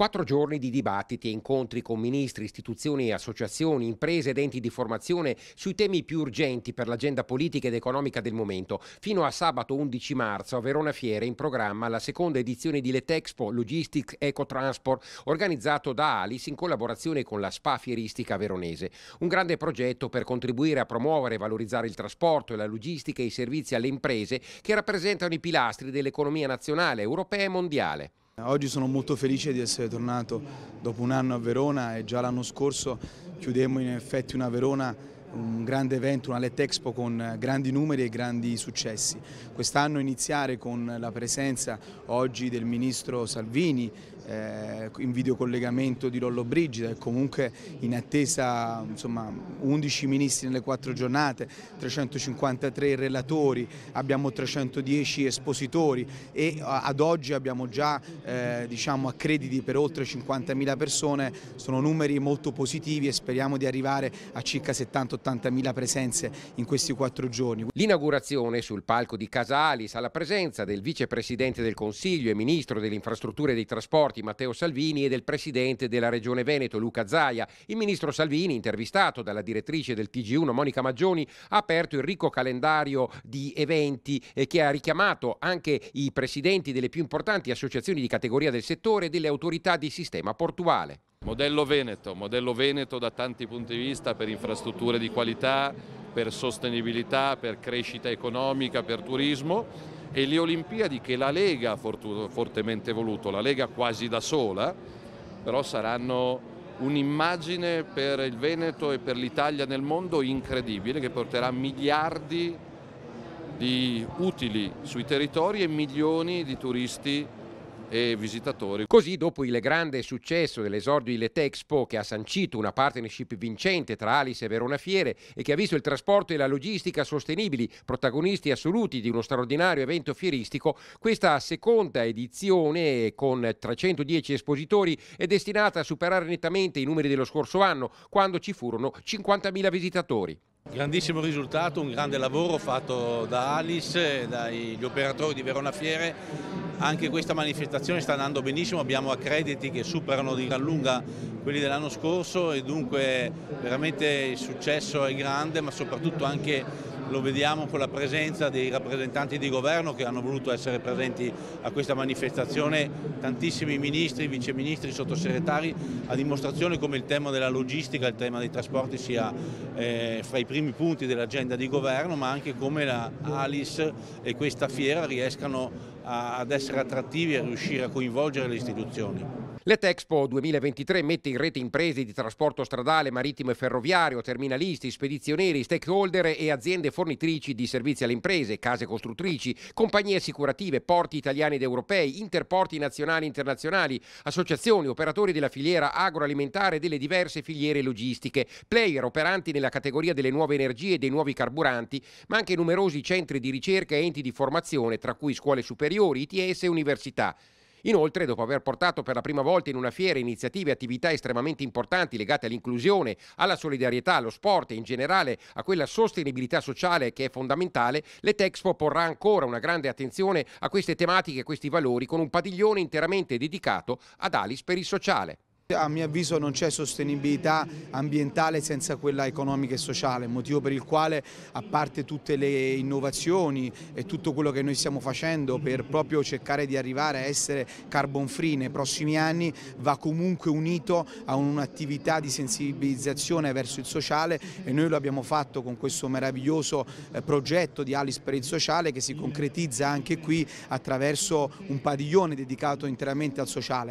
Quattro giorni di dibattiti e incontri con ministri, istituzioni, e associazioni, imprese ed enti di formazione sui temi più urgenti per l'agenda politica ed economica del momento. Fino a sabato 11 marzo a Verona Fiere in programma la seconda edizione di Letexpo Logistics Eco Transport organizzato da Alice in collaborazione con la SPA Fieristica Veronese. Un grande progetto per contribuire a promuovere e valorizzare il trasporto e la logistica e i servizi alle imprese che rappresentano i pilastri dell'economia nazionale, europea e mondiale. Oggi sono molto felice di essere tornato dopo un anno a Verona e già l'anno scorso chiudemmo in effetti una Verona un grande evento, una Let Expo con grandi numeri e grandi successi. Quest'anno iniziare con la presenza oggi del Ministro Salvini eh, in videocollegamento di Lollo Brigida e comunque in attesa insomma, 11 ministri nelle quattro giornate, 353 relatori, abbiamo 310 espositori e eh, ad oggi abbiamo già eh, diciamo, accrediti per oltre 50.000 persone, sono numeri molto positivi e speriamo di arrivare a circa 70-80.000 presenze in questi quattro giorni. L'inaugurazione sul palco di Casalis alla presenza del vicepresidente del Consiglio e ministro delle infrastrutture e dei trasporti Stati Matteo Salvini e del presidente della Regione Veneto Luca Zaia. Il ministro Salvini, intervistato dalla direttrice del TG1 Monica Maggioni, ha aperto il ricco calendario di eventi che ha richiamato anche i presidenti delle più importanti associazioni di categoria del settore e delle autorità di sistema portuale. Modello Veneto, modello Veneto da tanti punti di vista per infrastrutture di qualità, per sostenibilità, per crescita economica, per turismo e le Olimpiadi che la Lega ha fortemente voluto, la Lega quasi da sola, però saranno un'immagine per il Veneto e per l'Italia nel mondo incredibile che porterà miliardi di utili sui territori e milioni di turisti e visitatori. Così, dopo il grande successo dell'esordio Ilet Expo, che ha sancito una partnership vincente tra Alice e Verona Fiere e che ha visto il trasporto e la logistica sostenibili protagonisti assoluti di uno straordinario evento fieristico, questa seconda edizione con 310 espositori è destinata a superare nettamente i numeri dello scorso anno, quando ci furono 50.000 visitatori. Grandissimo risultato, un grande lavoro fatto da Alice, e dagli operatori di Verona Fiere anche questa manifestazione sta andando benissimo, abbiamo accrediti che superano di gran lunga quelli dell'anno scorso e dunque veramente il successo è grande ma soprattutto anche lo vediamo con la presenza dei rappresentanti di governo che hanno voluto essere presenti a questa manifestazione, tantissimi ministri, viceministri, sottosegretari, a dimostrazione come il tema della logistica, il tema dei trasporti sia eh, fra i primi punti dell'agenda di governo, ma anche come la Alice e questa fiera riescano a, ad essere attrattivi e a riuscire a coinvolgere le istituzioni. L'ETEXPO 2023 mette in rete imprese di trasporto stradale, marittimo e ferroviario, terminalisti, spedizionieri, stakeholder e aziende fornitrici di servizi alle imprese, case costruttrici, compagnie assicurative, porti italiani ed europei, interporti nazionali e internazionali, associazioni, operatori della filiera agroalimentare e delle diverse filiere logistiche, player operanti nella categoria delle nuove energie e dei nuovi carburanti, ma anche numerosi centri di ricerca e enti di formazione, tra cui scuole superiori, ITS e università. Inoltre, dopo aver portato per la prima volta in una fiera iniziative e attività estremamente importanti legate all'inclusione, alla solidarietà, allo sport e in generale a quella sostenibilità sociale che è fondamentale, l'Etexpo porrà ancora una grande attenzione a queste tematiche e a questi valori con un padiglione interamente dedicato ad Alice per il sociale. A mio avviso non c'è sostenibilità ambientale senza quella economica e sociale, motivo per il quale a parte tutte le innovazioni e tutto quello che noi stiamo facendo per proprio cercare di arrivare a essere carbon free nei prossimi anni va comunque unito a un'attività di sensibilizzazione verso il sociale e noi lo abbiamo fatto con questo meraviglioso eh, progetto di Alice per il sociale che si concretizza anche qui attraverso un padiglione dedicato interamente al sociale.